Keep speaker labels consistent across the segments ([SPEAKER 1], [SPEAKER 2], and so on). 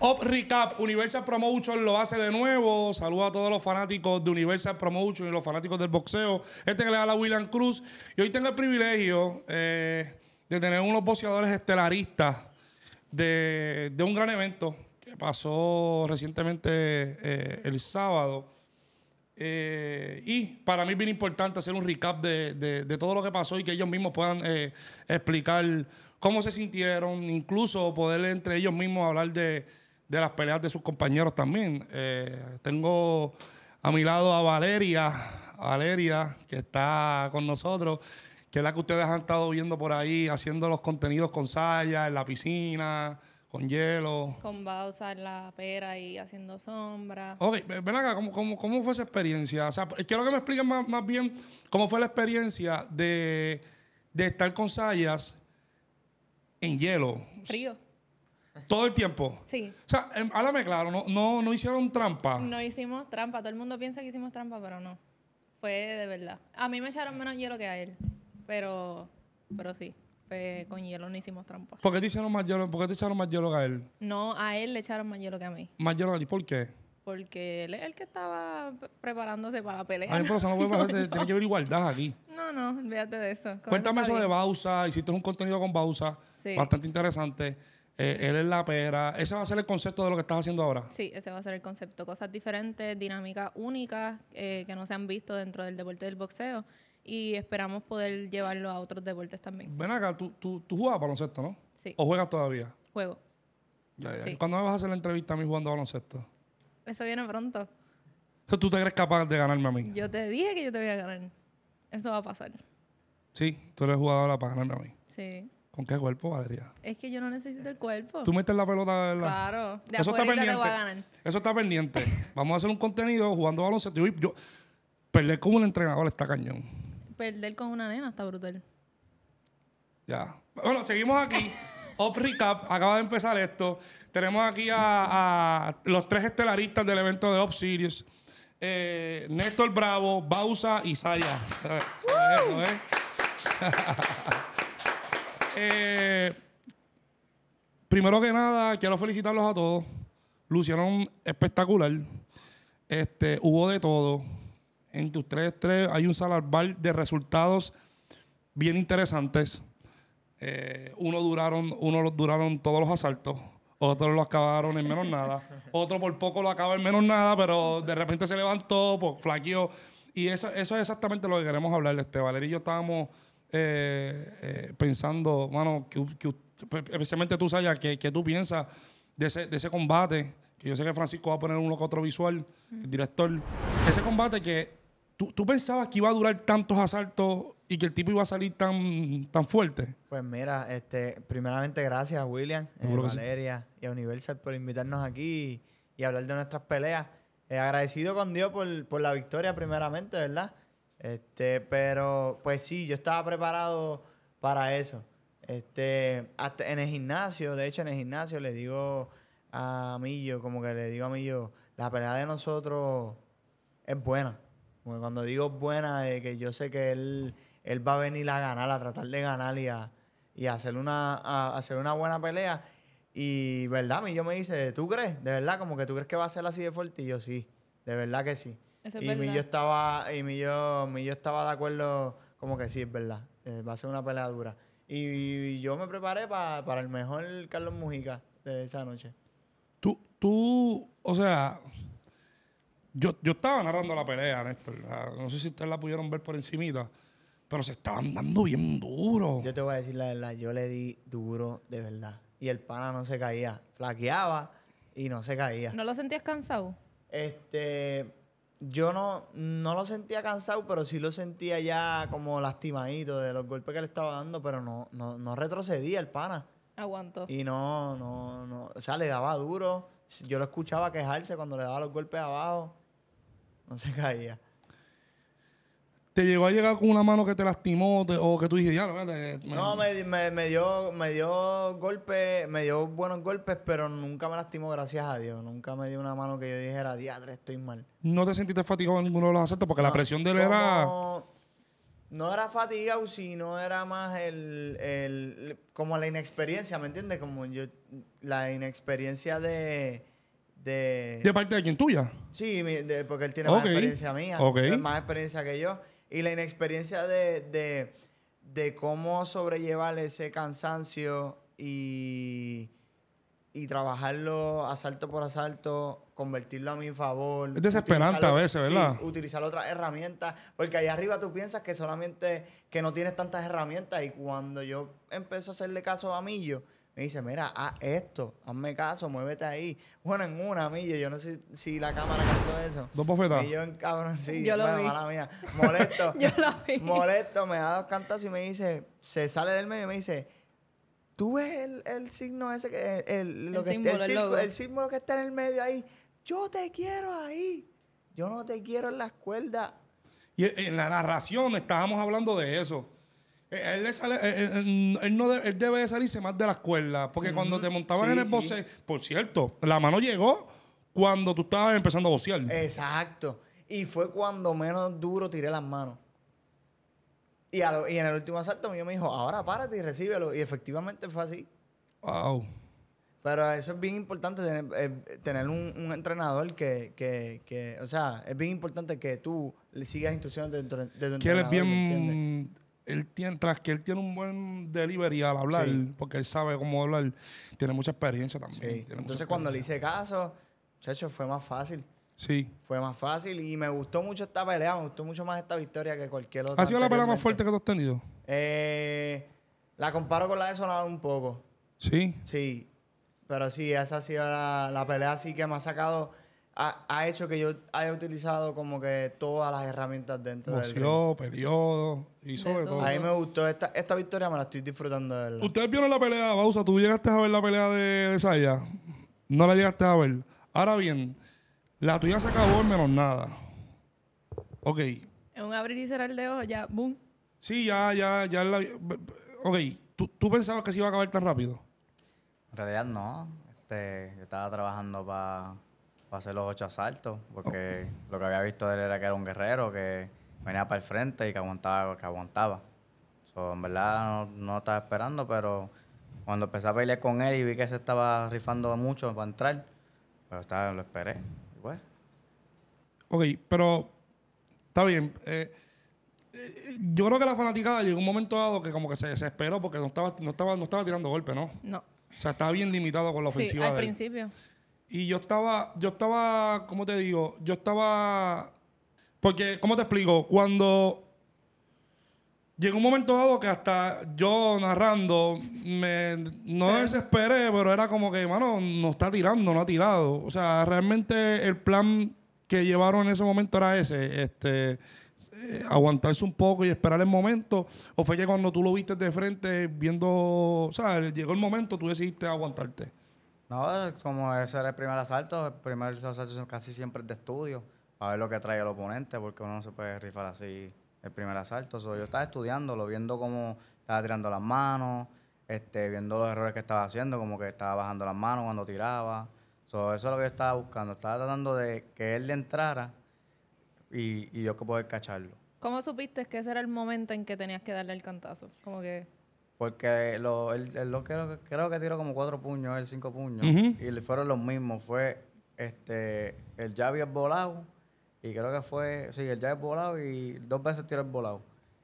[SPEAKER 1] Up Recap, Universal Promotion lo hace de nuevo. Saludo a todos los fanáticos de Universal Promotion y los fanáticos del boxeo. Este que le da la William Cruz. Y hoy tengo el privilegio eh, de tener unos boxeadores estelaristas de, un gran evento que pasó recientemente eh, el sábado. Eh, y para mí es bien importante hacer un recap de, de, todo lo que pasó y que ellos mismos puedan explicar cómo se sintieron, incluso poder entre ellos mismos hablar de, de las peleas de sus compañeros también. Eh, tengo a mi lado a Valeria, Valeria, que está con nosotros, que es la que ustedes han estado viendo por ahí, haciendo los contenidos con Sayas en la piscina, con hielo.
[SPEAKER 2] Con Balsa en la pera y haciendo sombra.
[SPEAKER 1] Ok, ven acá, ¿cómo, fue esa experiencia? O sea, quiero que me expliquen más, bien cómo fue la experiencia de, de estar con Sayas en hielo. Frío. Todo el tiempo. Sí. O sea, em, háblame claro, no, no, no hicieron trampa. No
[SPEAKER 2] hicimos trampa. Todo el mundo piensa que hicimos trampa, pero no. Fue de verdad. A mí me echaron menos hielo que a él. Pero, pero sí. con hielo, no hicimos trampa.
[SPEAKER 1] ¿Por qué te te echaron más hielo que a él?
[SPEAKER 2] No, a él le echaron más hielo que a mí.
[SPEAKER 1] Más hielo que a ti, ¿por qué?
[SPEAKER 2] Porque él es el que estaba preparándose para la pelea. Ay, pero eso no puede pasar, tiene que
[SPEAKER 1] haber igualdad aquí.
[SPEAKER 2] No, no, olvídate de eso. Cuéntame eso de
[SPEAKER 1] Bausa, hiciste un contenido con Bausa, bastante interesante. Eh, él es la pera. Ese va a ser el concepto de lo que estás haciendo ahora.
[SPEAKER 2] Sí, ese va a ser el concepto. Cosas diferentes, dinámicas únicas eh, que no se han visto dentro del deporte del boxeo y esperamos poder llevarlo a otros deportes también.
[SPEAKER 1] Ven acá, tú, tú, tú jugabas baloncesto, ¿no? Sí. ¿O juegas todavía? Juego. ¿Cuándo me vas a hacer la entrevista a mí jugando baloncesto?
[SPEAKER 2] Eso viene pronto.
[SPEAKER 1] ¿Tú te crees capaz de ganarme a mí?
[SPEAKER 2] Yo te dije que yo te voy a ganar. Eso va a pasar.
[SPEAKER 1] Sí, tú eres jugadora para ganarme a mí. Sí. ¿Con qué cuerpo, Valeria?
[SPEAKER 2] Es que yo no necesito el cuerpo. Tú metes
[SPEAKER 1] la pelota, ¿verdad? Claro.
[SPEAKER 2] Eso está pendiente.
[SPEAKER 1] Eso está pendiente. Vamos a hacer un contenido jugando baloncesto. Yo, yo, perder con un entrenador está cañón.
[SPEAKER 2] Perder con una nena está brutal.
[SPEAKER 1] Ya. Bueno, seguimos aquí. Op Recap, acaba de empezar esto. Tenemos aquí a, los tres estelaristas del evento de Up Series. Eh, Néstor Bravo, Bausa y Saya. Eh? Eh, primero que nada, quiero felicitarlos a todos. Lucieron espectacular. Este, hubo de todo. Entre ustedes tres hay un salarval de resultados bien interesantes. Eh, uno duraron, uno duraron todos los asaltos. Otros lo acabaron en menos nada. Otro por poco lo acaba en menos nada, pero de repente se levantó, pues, flaqueó. Y eso, es exactamente lo que queremos hablar. Este, y yo estábamos eh, eh, pensando, mano, que, pues, especialmente tú, Saya, que, que, tú piensas de ese, de ese, combate, que yo sé que Francisco va a poner un loco otro visual, el director, ese combate que tú, tú, pensabas que iba a durar tantos asaltos y que el tipo iba a salir tan, tan fuerte.
[SPEAKER 3] Pues mira, este, primeramente gracias a William, eh, Valeria y a Universal por invitarnos aquí y, hablar de nuestras peleas. agradecido con Dios por, por la victoria primeramente, ¿verdad? Este, pero pues sí, yo estaba preparado para eso. Este, en el gimnasio, de hecho en el gimnasio le digo a Millo, como que le digo a Millo, la pelea de nosotros es buena. Porque cuando digo buena, de que yo sé que él, él va a venir a ganar, a tratar de ganar y a, y hacer, una, a hacer una buena pelea. Y verdad, Millo me dice, ¿tú crees? De verdad, como que tú crees que va a ser así de fuerte. Y yo sí, de verdad que sí y Millo estaba, y estaba de acuerdo, como que sí, es verdad. Eh, va a ser una pelea dura. Y, yo me preparé para el mejor Carlos Mujica de esa noche.
[SPEAKER 1] Tú, tú, o sea, yo, estaba narrando la pelea, Néstor. No sé si ustedes la pudieron ver por encimita, pero se estaban dando bien
[SPEAKER 3] duro. Yo te voy a decir la verdad, yo le di duro de verdad. Y el pana no se caía, flaqueaba y no se caía. ¿No
[SPEAKER 2] lo sentías cansado?
[SPEAKER 3] Este, yo no, no lo sentía cansado, pero sí lo sentía ya como lastimadito de los golpes que le estaba dando, pero no, no, no retrocedía el pana.
[SPEAKER 2] Aguantó. Y
[SPEAKER 3] no, no, no, o sea, le daba duro. Yo lo escuchaba quejarse cuando le daba los golpes abajo. No se caía.
[SPEAKER 1] ¿Te llegó a llegar con una mano que te lastimó o que tú dijiste, ya,
[SPEAKER 3] no, me, me, dio, me dio golpes, me dio buenos golpes, pero nunca me lastimó, gracias a Dios. Nunca me dio una mano que yo dijera, diadre, estoy mal.
[SPEAKER 1] ¿No te sentiste fatigado en ninguno de los asaltos? Porque la presión de él era...
[SPEAKER 3] No era fatiga, sino era más el, como la inexperiencia, ¿me entiendes? Como yo, la inexperiencia de... De,
[SPEAKER 1] parte de quien? tuya?
[SPEAKER 3] Sí, porque él tiene más experiencia mía, más experiencia que yo y la inexperiencia de, de, cómo sobrellevar ese cansancio y, y trabajarlo asalto por asalto, convertirlo a mi favor. Es desesperante a veces, ¿verdad? utilizar otras herramientas, porque ahí arriba tú piensas que solamente que no tienes tantas herramientas y cuando yo empecé a hacerle caso a Millo, me dice, mira, haz esto, hazme caso, muévete ahí. Bueno, en una milla, yo no sé si la cámara captó eso. Dos bofetadas. Y yo en cabrón, sí, yo lo vi. mía. Molesto. yo lo vi. Molesto, me da dos cantas y me dice, se sale del medio y me dice, ¿tú ves el, signo ese que, el, lo que está, el que está en el medio ahí? Yo te quiero ahí. Yo no te quiero en la cuerdas. Y
[SPEAKER 1] en la narración estábamos hablando de eso eh, él, eh, eh, mm, él, no debe salirse más de la escuela Porque cuando te montaban en el sí. por cierto, la mano llegó
[SPEAKER 3] cuando tú estabas empezando a bocear. Exacto. Y fue cuando menos duro tiré las manos. Y, y en el último asalto yo me dijo, ahora párate y recíbelo. Y efectivamente fue así. Wow. Pero eso es bien importante, tener, un, entrenador que, que, o sea, es bien importante que tú le sigas instrucciones de, de tu entrenador. bien
[SPEAKER 1] él tiene, tras que él tiene un buen delivery al hablar, porque él sabe cómo hablar, tiene mucha experiencia también. Entonces, cuando le
[SPEAKER 3] hice caso, hecho fue más fácil. Sí. Fue más fácil y me gustó mucho esta pelea, me gustó mucho más esta victoria que cualquier otra. ¿Ha sido la pelea más fuerte que tú has tenido? Eh, la comparo con la de Sonado un poco. ¿Sí? Sí. Pero sí, esa ha sido la, la pelea así que me ha sacado ha, hecho que yo haya utilizado como que todas las herramientas dentro del periodo y sobre todo. A mí me gustó. Esta, victoria me la estoy disfrutando de verdad.
[SPEAKER 1] Ustedes vieron la pelea, Bausa. Tú llegaste a ver la pelea de, de Saya. No la llegaste a ver. Ahora bien, la tuya se acabó menos nada. Ok.
[SPEAKER 2] En un abrir y cerrar de ojos, ya, boom.
[SPEAKER 1] Sí, ya, ya, ya. La, ok, ¿Tú, ¿Tú, pensabas que se iba a acabar tan rápido? En realidad no. Este, yo estaba trabajando para
[SPEAKER 4] para hacer los ocho asaltos, porque lo que había visto de él era que era un guerrero, que venía para el frente y que aguantaba, que aguantaba. So, en verdad no, estaba esperando, pero cuando empecé a bailar con él y vi que se estaba rifando mucho para entrar, pues lo esperé.
[SPEAKER 1] Pues. Ok, pero está bien. Eh, eh, yo creo que la fanaticada llegó un momento dado que como que se desesperó porque no estaba, no estaba, no estaba tirando golpe, ¿no? No. O sea, estaba bien limitado con la ofensiva. Sí, al de él. Y yo estaba, yo estaba, ¿cómo te digo? Yo estaba, porque, ¿cómo te explico? Cuando llegó un momento dado que hasta yo narrando, me, no eh. desesperé, pero era como que, mano, no está tirando, no ha tirado. O sea, realmente el plan que llevaron en ese momento era ese, este, eh, aguantarse un poco y esperar el momento, o fue que cuando tú lo viste de frente, viendo, o sea, llegó el momento, tú decidiste aguantarte.
[SPEAKER 4] No, como ese era el primer asalto, el primer asalto casi siempre es de estudio, para ver lo que trae el oponente, porque uno no se puede rifar así el primer asalto. yo estaba estudiándolo, viendo cómo estaba tirando las manos, este, viendo los errores que estaba haciendo, como que estaba bajando las manos cuando tiraba. eso es lo que yo estaba buscando. Estaba tratando de que él le entrara y, y yo que poder cacharlo.
[SPEAKER 2] ¿Cómo supiste que ese era el momento en que tenías que darle el cantazo? Como que...
[SPEAKER 4] Porque lo, él, creo, que tiró como cuatro puños, el cinco puños. y le Y fueron los mismos. Fue este el llave volado. Y creo que fue. Sí, el llave volado y dos veces tiró el volado.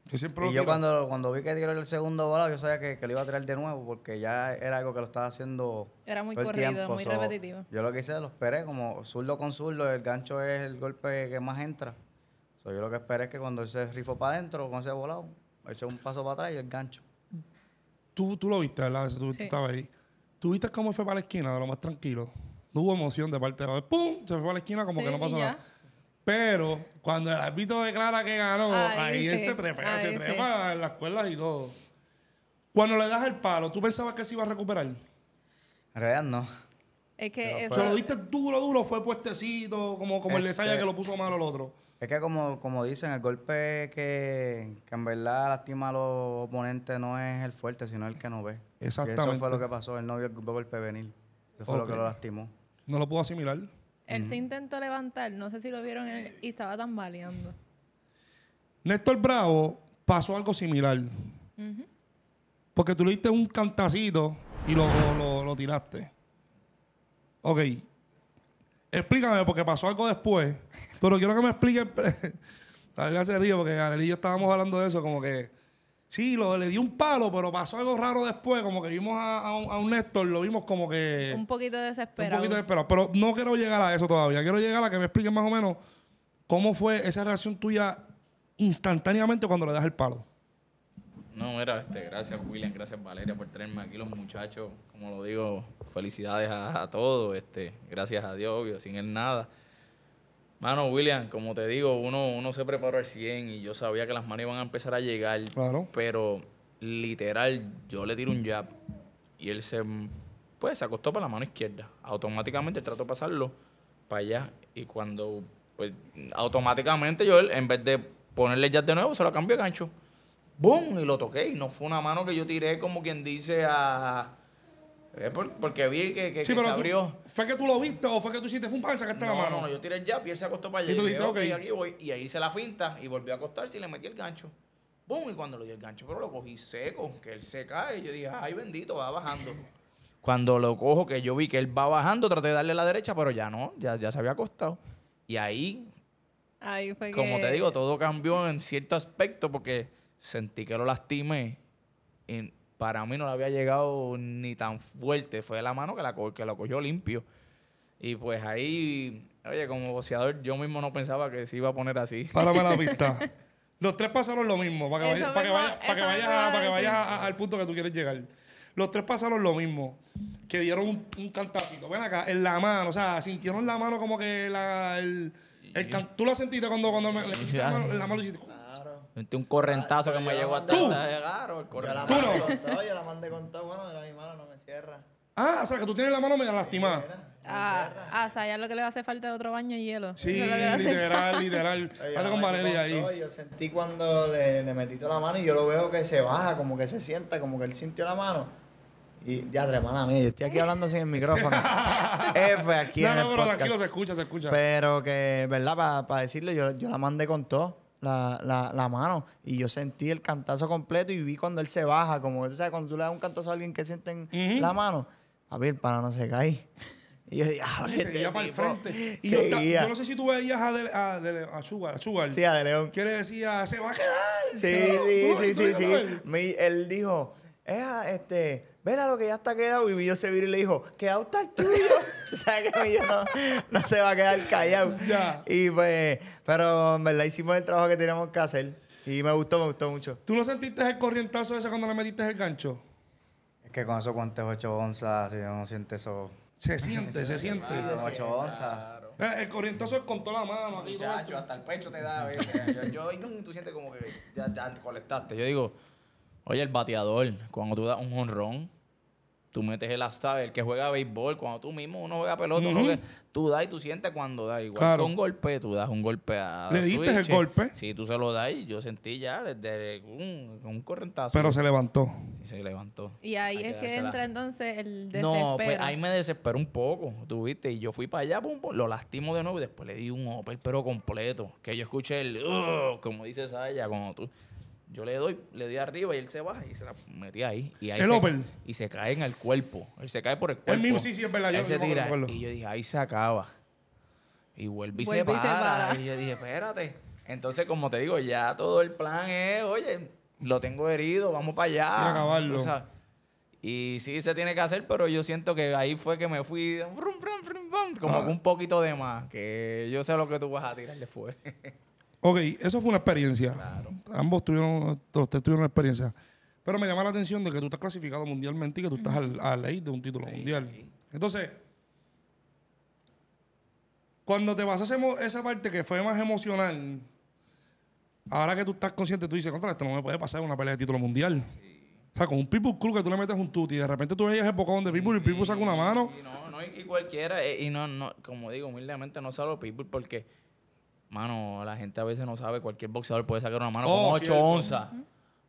[SPEAKER 4] y yo cuando, cuando vi que tiró el segundo volado, yo sabía que, lo iba a tirar de nuevo porque ya era algo que lo estaba haciendo. Era muy corrido, muy repetitivo. Yo lo que hice, lo esperé, como zurdo con zurdo, el gancho es el golpe que más entra. yo lo que esperé es que cuando ese se rifó para adentro, con ese volado, hice un paso para atrás y el gancho
[SPEAKER 1] tú, tú lo viste, ¿verdad? Tú, estabas ahí. ¿Tú viste cómo fue para la esquina, de lo más tranquilo? No hubo emoción de parte de... ¡Pum! Se fue para la esquina como que no pasó nada. Pero cuando el árbitro declara que ganó, ahí, él se trepa, se trepa en las cuerdas y todo. Cuando le das el palo, ¿tú pensabas que se iba a recuperar? En realidad no. Es que Se lo diste duro, duro, fue puestecito, como, como el de este que lo puso malo al otro.
[SPEAKER 4] Es que como, dicen, el golpe que, en verdad lastima a los oponentes no es el fuerte, sino el que no ve. Exactamente. eso fue lo que pasó, el no vio el golpe venir. Eso fue lo que lo lastimó.
[SPEAKER 1] No lo pudo asimilar.
[SPEAKER 2] Él se intentó levantar, no sé si lo vieron y estaba tambaleando.
[SPEAKER 1] Néstor Bravo pasó algo similar. Porque tú le diste un cantacito y lo, lo, tiraste. Ok, Explícame, porque pasó algo después. Pero quiero que me expliquen. Alguien se río, porque Ariel y yo estábamos hablando de eso, como que. Sí, lo, le di un palo, pero pasó algo raro después. Como que vimos a, un, Néstor, lo vimos como que. Un
[SPEAKER 2] poquito desesperado. Un poquito desesperado.
[SPEAKER 1] Pero no quiero llegar a eso todavía. Quiero llegar a que me expliquen más o menos cómo fue esa reacción tuya instantáneamente cuando le das el palo.
[SPEAKER 5] No, era este, gracias William, gracias Valeria por traerme aquí los muchachos. Como lo digo, felicidades a, todos, este, gracias a Dios, obvio, sin él nada. Mano, William, como te digo, uno, se preparó al 100 y yo sabía que las manos iban a empezar a llegar. Claro. Pero literal, yo le tiro un jab y él se, pues, se acostó para la mano izquierda. Automáticamente trató de pasarlo para allá y cuando, pues, automáticamente yo en vez de ponerle jab de nuevo, se lo cambió gancho boom, y lo toqué. Y no fue una mano que yo tiré como quien dice a... Eh, porque vi que, que, se abrió.
[SPEAKER 1] ¿Fue que tú lo viste o fue que tú hiciste? Fue un pan, sacaste no, la mano. No, no, yo
[SPEAKER 5] tiré ya jab y él se acostó para allá. Y, aquí voy, y ahí hice la finta y volvió a acostarse y le metí el gancho. ¡Bum! Y cuando le di el gancho, pero lo cogí seco, que él se cae. Yo dije, ay, bendito, va bajando. cuando lo cojo, que yo vi que él va bajando, traté de darle a la derecha, pero ya no, ya, ya se había acostado. Y ahí,
[SPEAKER 2] ahí fue como te digo,
[SPEAKER 5] todo cambió en cierto aspecto porque sentí que lo lastimé y para mí no le había llegado ni tan fuerte. Fue la mano que, la que lo cogió limpio. Y pues ahí, oye, como boxeador, yo mismo no pensaba que se iba a poner así. Párame la pista.
[SPEAKER 1] Los tres pasaron lo mismo, para que vayas vaya, al punto que tú quieres llegar. Los tres pasaron lo mismo, que dieron un, un cantacito. Ven acá, en la mano, o sea, sintieron la mano como que la, Tú lo sentiste cuando, cuando me, la mano,
[SPEAKER 5] un correntazo que me llegó hasta llegar o el correntazo. Yo la,
[SPEAKER 3] mandé la mandé con todo, bueno, de mi mano no me cierra.
[SPEAKER 1] Ah, o sea, que tú tienes la mano medio lastimada.
[SPEAKER 2] ah, ah, o sea, ya lo que le va a hacer falta es otro baño y hielo. Sí,
[SPEAKER 3] literal, literal. Hazte con Valeria ahí. yo sentí cuando le, metí toda la mano y yo lo veo que se baja, como que se sienta, como que él sintió la mano. Y ya, hermana mía, yo estoy aquí hablando sin el micrófono. F aquí no, en el pero podcast. se
[SPEAKER 1] escucha, se escucha. Pero
[SPEAKER 3] que, ¿verdad? Para pa decirle, yo, yo la mandé con todo la, la, mano. Y yo sentí el cantazo completo y vi cuando él se baja. Como tú sabes, cuando tú le das un cantazo a alguien que siente en la mano, a ver, para no se cae. Y yo dije, ah, sí,
[SPEAKER 1] seguía este para el frente. Y yo, yo, no sé si tú veías a, de, a, a Sugar, a Sugar. Sí, a De León.
[SPEAKER 3] quiere le decía,
[SPEAKER 1] se va a quedar. Sí, sí, sí, sí,
[SPEAKER 3] él dijo, esa, este, vela lo que ya está quedado. Y vio se y le dijo, quedado está el tuyo. o sea que mi no, no, se va a quedar callado. Ya. Y pues, pero en verdad hicimos el trabajo que teníamos que hacer. Y me gustó, me gustó mucho.
[SPEAKER 1] ¿Tú no sentiste el corrientazo ese cuando le metiste el gancho?
[SPEAKER 4] Es que con eso cuantos 8 onzas, si uno siente eso. Se
[SPEAKER 3] siente, se, siente. 8
[SPEAKER 5] onzas. Eh, el corrientazo es con toda la mano. Ya, yo hasta el pecho te da. yo, yo, tú sientes como que ya, ya colectaste. Yo digo. Oye, el bateador, cuando tú das un honrón, tú metes el hasta el que juega béisbol, cuando tú mismo uno juega pelota, tú das y tú sientes cuando das. Igual claro. que un golpe, tú das un golpe a. ¿Le diste el golpe? Sí, tú se lo das y yo sentí ya desde un, correntazo. Pero se levantó. Sí, se levantó. Y ahí es que, entra
[SPEAKER 2] entonces el desespero. No, pues ahí
[SPEAKER 5] me desesperó un poco, tú viste. Y yo fui para allá, pum, lo lastimo de nuevo y después le di un upper, pero completo. Que yo escuché el. como dices ella, cuando tú. Yo le doy, le doy arriba y él se baja y se la metí ahí. Y ahí se, Y se cae en el cuerpo. Él se cae por el cuerpo. Él mismo, sí, sí, es verdad. Y yo dije, ahí se acaba. Y vuelve y, se, para. Y yo dije, espérate. Entonces, como te digo, ya todo el plan es, oye, lo tengo herido, vamos para allá. y sí se tiene que hacer, pero yo siento que ahí fue que me fui como ah. un poquito de más. Que yo sé lo que tú vas a tirar después.
[SPEAKER 1] Ok, eso fue una experiencia. Claro. Ambos tuvieron, todos tuvieron una experiencia. Pero me llama la atención de que tú estás clasificado mundialmente y que tú estás a la ley de un título mundial. Entonces, cuando te vas a esa parte que fue más emocional, ahora que tú estás consciente, tú dices, contra esto no me puede pasar una pelea de título mundial. O sea, con un people Club que tú le metes un tuti y de repente tú veías el pocón de Pitbull y Pitbull saca una mano. Y
[SPEAKER 5] no, no, y cualquiera, eh, y no, no, como digo, humildemente no solo people porque mano, la gente a veces no sabe, cualquier boxeador puede sacar una mano con 8 onzas.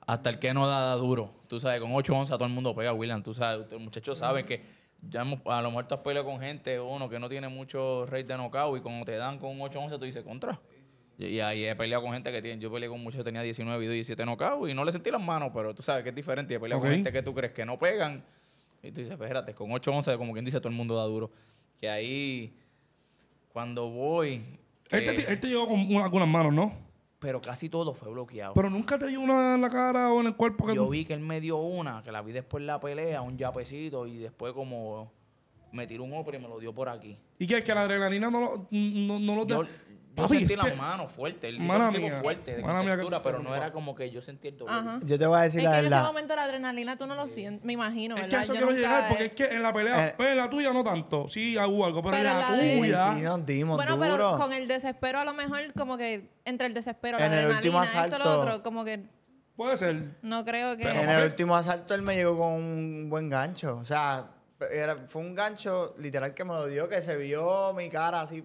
[SPEAKER 5] Hasta el que no da, da, duro. Tú sabes, con 8 onzas todo el mundo pega, William. Tú sabes, el muchacho sabe que ya a lo mejor te has con gente, uno que no tiene mucho rate de knockout y cuando te dan con 8 onzas tú dices, contra. Y, ahí he peleado con gente que tiene, yo peleé con muchos que tenía 19 y 17 knockouts y no le sentí las manos, pero tú sabes que es diferente. he peleado con gente que tú crees que no pegan. Y tú dices, espérate, con 8 onzas, como quien dice, todo el mundo da duro. Que ahí, cuando voy, él te, este
[SPEAKER 1] eh, este con algunas manos, ¿no? Pero
[SPEAKER 5] casi todo fue bloqueado. Pero
[SPEAKER 1] nunca te dio una en la cara o en el cuerpo Yo
[SPEAKER 5] vi que él me dio una, que la vi después en la pelea, un yapecito, y después como me tiró un hombre y me lo dio por aquí.
[SPEAKER 1] ¿Y qué? Que la adrenalina no lo, no, yo sentí las mano manos El fuerte, pero no era como que yo sentí el dolor.
[SPEAKER 2] Yo te voy a decir la verdad. en ese momento la adrenalina tú no lo sientes, me imagino, Es que eso quiero llegar, porque
[SPEAKER 1] es que en la pelea, eh. pues, en la tuya no tanto. Sí, hubo algo, pero, en la, tuya...
[SPEAKER 3] Sí, Bueno, pero con
[SPEAKER 2] el desespero a lo mejor como que... Entre el desespero, la en adrenalina, el último asalto, lo otro, como que... Puede ser. No creo que... en el
[SPEAKER 3] último asalto él me llegó con un buen gancho. O sea, era, fue un gancho literal que me lo dio, que se vio mi cara así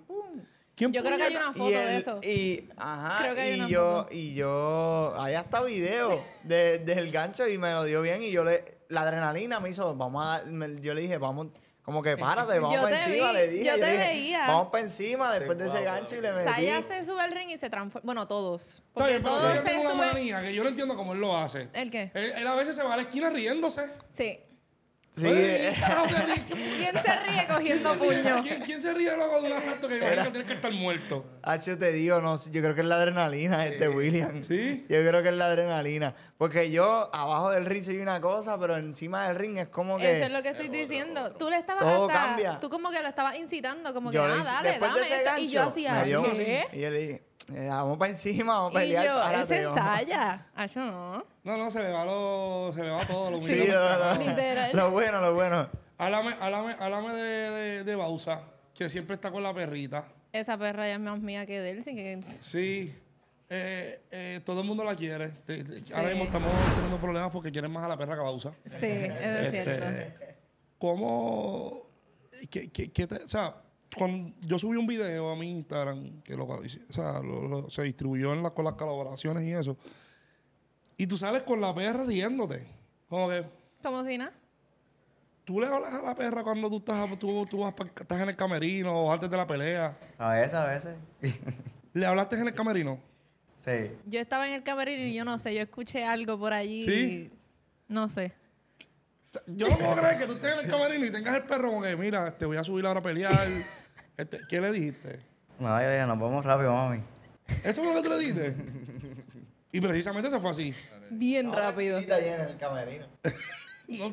[SPEAKER 3] yo creo que hay una foto de eso. Y, ajá, y yo, y yo, ahí hasta video del gancho y me lo dio bien y yo le, la adrenalina me hizo, vamos a, yo le dije, vamos, como que párate, vamos para encima, le dije. Yo te veía. Vamos para encima después de ese gancho y le metí.
[SPEAKER 2] se sube al ring y se transforma, bueno, todos. Porque
[SPEAKER 3] todos una manía
[SPEAKER 1] que yo no entiendo cómo él lo hace. ¿El qué? él a veces se va a la esquina riéndose. Sí. Sí. ¿Quién se ríe cogiendo puños? ¿Quién, se ríe luego de un asalto que Era... que tienes que
[SPEAKER 3] estar muerto? H, te digo, no, yo creo que es la adrenalina, este William. Sí. Yo creo que es la adrenalina. Porque yo abajo del ring soy una cosa, pero encima del ring es como que. Eso es
[SPEAKER 2] lo que estoy diciendo. Tú le estabas. Todo cambia. Tú como que lo estabas incitando, como que, ah, dale,
[SPEAKER 3] dame. y yo hacía. Y yo le dije. Eh, vamos para encima, vamos para pelear. Yo, está ese estalla.
[SPEAKER 1] Eso ah, no. No, no, se le va, lo, se le va todo. Lo, sí, lo, lo, lo, bueno, lo bueno. Háblame, de, de, Bausa, que siempre está con la perrita.
[SPEAKER 2] Esa perra ya es más mía que de él, sí que...
[SPEAKER 1] Sí. Eh, eh, todo el mundo la quiere. Ahora mismo estamos teniendo problemas porque quieren más a la perra que a Bausa. Sí, eso es este, cierto. ¿Cómo...? qué te, o sea yo subí un video a mi Instagram que se distribuyó en con las colaboraciones y eso. Y tú sales con la perra riéndote. Como que. ¿Cómo si nada. Tú le hablas a la perra cuando tú estás, tú, estás en el camerino o antes de la pelea. A veces, a veces. ¿Le hablaste en el camerino? Sí.
[SPEAKER 2] Yo estaba en el camerino y yo no sé, yo escuché algo por allí. ¿Sí? no sé.
[SPEAKER 1] Yo no puedo creer que tú estés en el camerino y tengas el perro con que, mira, te voy a subir ahora a pelear. Este, ¿Qué le dijiste? No, yo le nos vamos rápido, mami. ¿Eso fue lo que tú le dijiste? y precisamente eso fue así.
[SPEAKER 2] Bien rápido. Está en el camerino.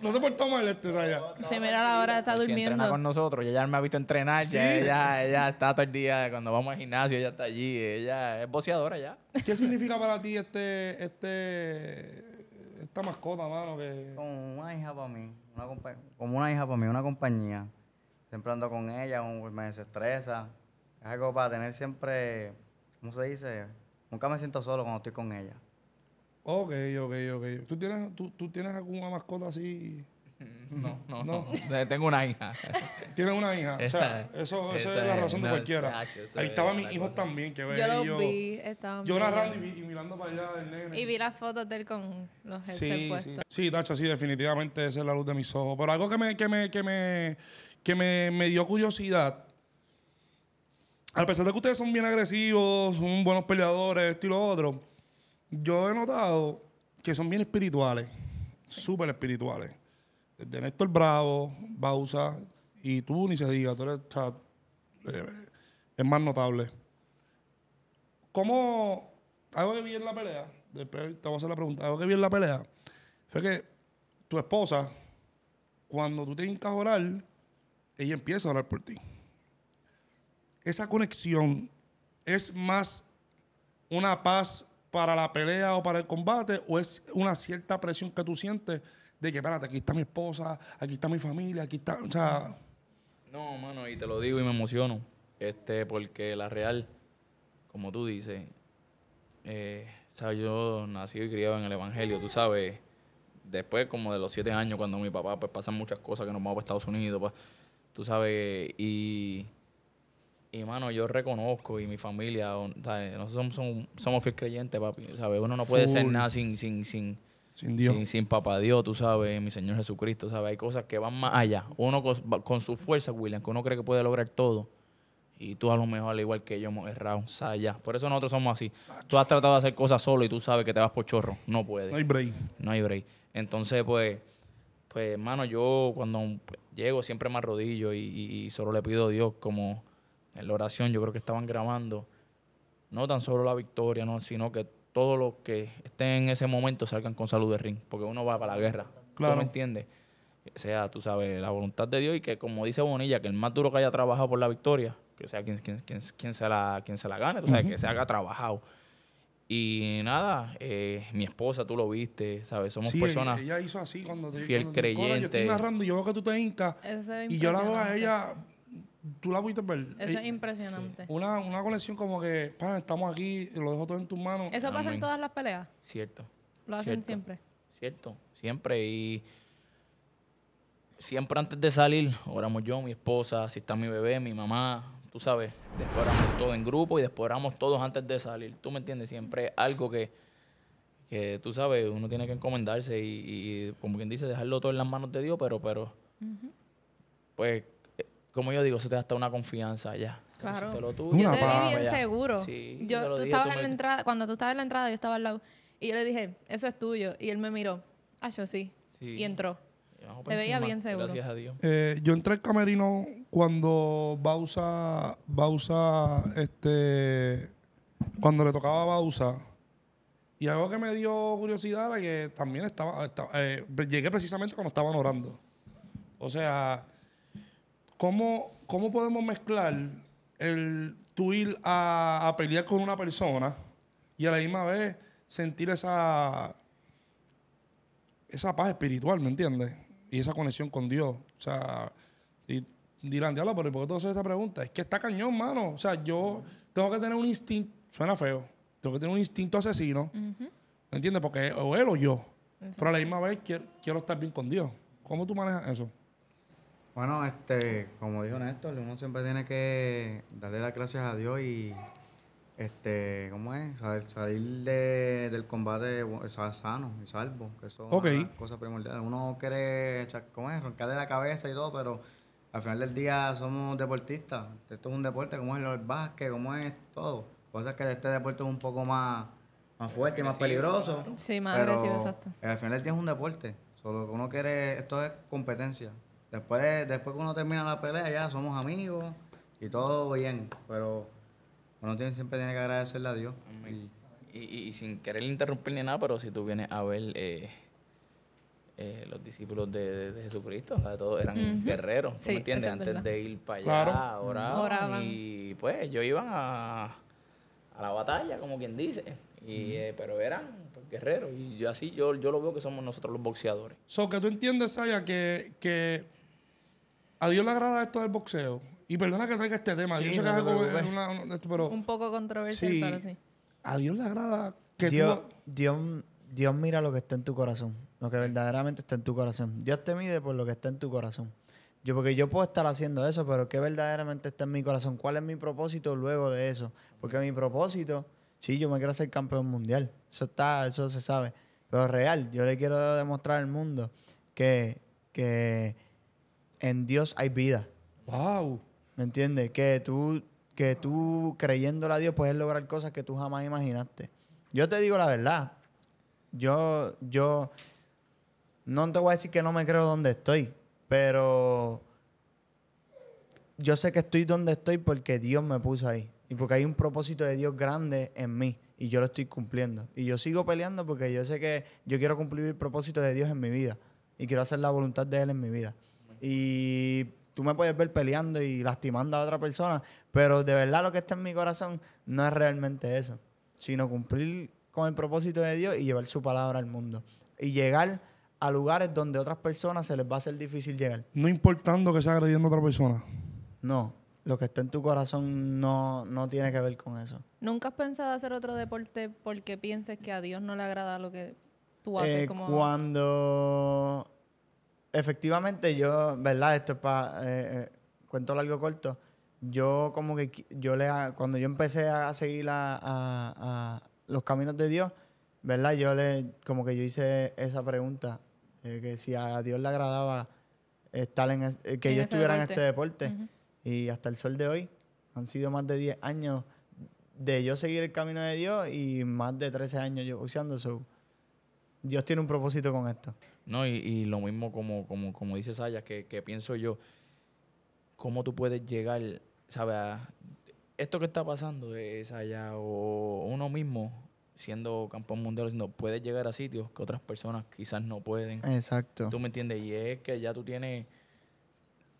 [SPEAKER 2] No, se portó
[SPEAKER 5] mal este Saya.
[SPEAKER 2] Se mira la hora, está durmiendo. Si entrena con
[SPEAKER 5] nosotros, ella me ha visto entrenar, ya, ella, está todo el día, cuando vamos al gimnasio, ella está allí, ella es boceadora ya.
[SPEAKER 1] ¿Qué significa para ti este, este, esta mascota, mano? Que... Como una hija para mí,
[SPEAKER 4] una como una hija para mí, una compañía siempre ando con ella, me desestresa. Es algo para tener siempre, ¿cómo se dice? Nunca me siento solo cuando estoy con ella.
[SPEAKER 1] Ok, ok, ok. ¿Tú tienes, tú, tú tienes alguna mascota así?
[SPEAKER 5] No, no, no. Tengo una hija. Tienes una hija. Esa, eso, es la razón de cualquiera. Ahí estaban mis hijos también, que
[SPEAKER 1] Yo los yo, vi, estaban Yo narrando y, y, mirando para allá del
[SPEAKER 2] nene. Y vi las fotos de él con los sí, sí,
[SPEAKER 1] Sí, Tacho, sí, definitivamente esa es la luz de mis ojos. Pero algo que me, que me, que me, que me, dio curiosidad. A pesar de que ustedes son bien agresivos, son buenos peleadores, esto y lo otro, yo he notado que son bien espirituales, súper espirituales. Desde Néstor Bravo, Bausa, y tú ni se diga, tú eres, eh, es más notable. ¿Cómo algo que vi en la pelea? Después te voy a hacer la pregunta. Algo que vi en la pelea fue que tu esposa, cuando tú te orar ella empieza a hablar por ti. Esa conexión es más una paz para la pelea o para el combate o es una cierta presión que tú sientes de que, espérate, aquí está mi esposa, aquí está mi familia, aquí está...
[SPEAKER 5] No, mano, y te lo digo y me emociono, este, porque la real, como tú dices, eh, yo nací y criado en el Evangelio, tú sabes, después como de los siete años, cuando mi papá, pues pasan muchas cosas, que nos vamos a Estados Unidos, tú sabes, y, y mano, yo reconozco y mi familia, ¿sabes? nosotros somos, somos, fiel creyentes, papi, ¿sabes? Uno no puede ser nada sin, sin, sin, sin Dios. Sin, papá Dios, tú sabes, mi Señor Jesucristo, ¿sabes? Hay cosas que van más allá. Uno con, su fuerza, William, que uno cree que puede lograr todo. Y tú a lo mejor, al igual que yo, hemos errado. O allá. Por eso nosotros somos así. Tú has tratado de hacer cosas solo y tú sabes que te vas por chorro. No puede No hay break. No hay break. Entonces, pues pues, hermano, yo cuando llego siempre me arrodillo y, solo le pido a Dios como en la oración, yo creo que estaban grabando, no tan solo la victoria, no, sino que todos los que estén en ese momento salgan con salud de ring, porque uno va para la guerra. Claro. ¿Tú me entiendes? sea, tú sabes, la voluntad de Dios y que como dice Bonilla, que el más duro que haya trabajado por la victoria, que sea quien, quien, quien, se, la, gane, que se haga trabajado. Y nada, eh, mi esposa, tú lo viste, ¿sabes? Somos personas.
[SPEAKER 1] hizo así cuando Fiel creyente. yo narrando y yo veo que tú te instas. Y yo la veo a ella. Tú la viste ver. es eh, impresionante. Una, una colección como que, estamos aquí, lo dejo todo en tus manos. Eso pasa en
[SPEAKER 2] todas las peleas. Cierto. Lo hacen siempre.
[SPEAKER 5] Cierto,
[SPEAKER 1] siempre. Y
[SPEAKER 5] siempre antes de salir, oramos yo, mi esposa, si está mi bebé, mi mamá, tú sabes, después todo en grupo y después todos antes de salir. Tú me entiendes, siempre algo que, que tú sabes, uno tiene que encomendarse y, y, como quien dice, dejarlo todo en las manos de Dios, pero, pero, pues, eh, como yo digo, eso te da hasta una confianza ya.
[SPEAKER 2] Claro. Te bien seguro. yo, tú estabas en la entrada, cuando tú estabas en la entrada, yo estaba al lado. Y yo le dije, eso es tuyo. Y él me miró, ah, yo sí. Y entró. Se veía
[SPEAKER 5] bien seguro. Gracias a Dios.
[SPEAKER 1] Eh, yo entré al camerino cuando Bausa, Bausa, este, cuando le tocaba a Bausa. Y algo que me dio curiosidad era que también estaba, eh, llegué precisamente cuando estaban orando. O sea, ¿cómo, cómo podemos mezclar el tú ir a, a pelear con una persona y a la misma vez sentir esa esa paz espiritual, ¿me entiendes? y esa conexión con Dios. O sea, dirán, diablo, pero ¿por qué tú haces esa pregunta? Es que está cañón, mano. O sea, yo tengo que tener un instinto, suena feo, tengo que tener un instinto asesino, ¿me entiendes? Porque o él o yo. Pero a la misma vez quiero, quiero, estar bien con Dios. ¿Cómo tú manejas eso? Bueno, este, como dijo Néstor, uno siempre tiene que darle
[SPEAKER 4] las gracias a Dios y este, ¿cómo es? Salir, del combate sano y salvo, que son cosas es Uno quiere echar, ¿cómo Roncarle la cabeza y todo, pero al final del día somos deportistas. Esto es un deporte, como es el básquet, como es todo. Cosas que este deporte es un poco más, más fuerte más peligroso. Sí, más agresivo, exacto. Al final del día es un deporte. Solo que uno quiere, esto es competencia. Después, después que uno termina la pelea, ya somos amigos y todo bien, pero bueno, siempre tiene que agradecerle a Dios. Y, sin querer interrumpir
[SPEAKER 5] ni nada, pero si tú vienes a ver eh, eh, los discípulos de, Jesucristo, todos eran guerreros, me entiendes? Antes de ir para allá, oraban, Y pues ellos iban a, la batalla, como quien dice. Y, eh, pero eran pues, guerreros. Y yo, así yo, yo lo veo que somos nosotros los boxeadores.
[SPEAKER 1] So, que tú entiendes, Saya, que a Dios le agrada esto del boxeo. Y perdona que traiga este tema. yo sé que
[SPEAKER 2] un poco controversial, pero sí.
[SPEAKER 3] A Dios le agrada que Dios, Dios, mira lo que está en tu corazón. Lo que verdaderamente está en tu corazón. Dios te mide por lo que está en tu corazón. Yo, porque yo puedo estar haciendo eso, pero ¿qué verdaderamente está en mi corazón? ¿Cuál es mi propósito luego de eso? Porque mi propósito, sí, yo me quiero ser campeón mundial. Eso está, eso se sabe. Pero real, yo le quiero demostrar al mundo que, que en Dios hay vida. ¡Wow! ¿Me entiendes? Que tú, que tú creyéndole a Dios puedes lograr cosas que tú jamás imaginaste. Yo te digo la verdad. Yo, yo no te voy a decir que no me creo donde estoy, pero yo sé que estoy donde estoy porque Dios me puso ahí. Y porque hay un propósito de Dios grande en mí y yo lo estoy cumpliendo. Y yo sigo peleando porque yo sé que yo quiero cumplir el propósito de Dios en mi vida y quiero hacer la voluntad de Él en mi vida. Y tú me puedes ver peleando y lastimando a otra persona, pero de verdad lo que está en mi corazón no es realmente eso, sino cumplir con el propósito de Dios y llevar su palabra al mundo. Y llegar a lugares donde a otras personas se les va a hacer difícil llegar. No importando que sea agrediendo a otra persona. No, lo que está en tu corazón no, no tiene que ver con eso.
[SPEAKER 2] ¿Nunca has pensado hacer otro deporte porque pienses que a Dios no le agrada lo que tú haces? Eh, como...
[SPEAKER 3] Cuando efectivamente yo, ¿verdad? Esto es para, eh, eh, cuento largo corto, yo como que, yo le, cuando yo empecé a seguir a, los caminos de Dios, ¿verdad? Yo le, como que yo hice esa pregunta, eh, que si a Dios le agradaba estar en, que yo estuviera en este deporte. Y hasta el sol de hoy, han sido más de 10 años de yo seguir el camino de Dios y más de 13 años yo boxeando. Dios tiene un propósito con esto.
[SPEAKER 5] ¿no? Y, y, lo mismo como, como, como dice Saya, que, pienso yo, ¿cómo tú puedes llegar, sabes, esto que está pasando, eh, Saya, o uno mismo, siendo campeón mundial, no puedes llegar a sitios que otras personas quizás no pueden. Exacto. ¿Tú me entiendes? Y es que ya tú tienes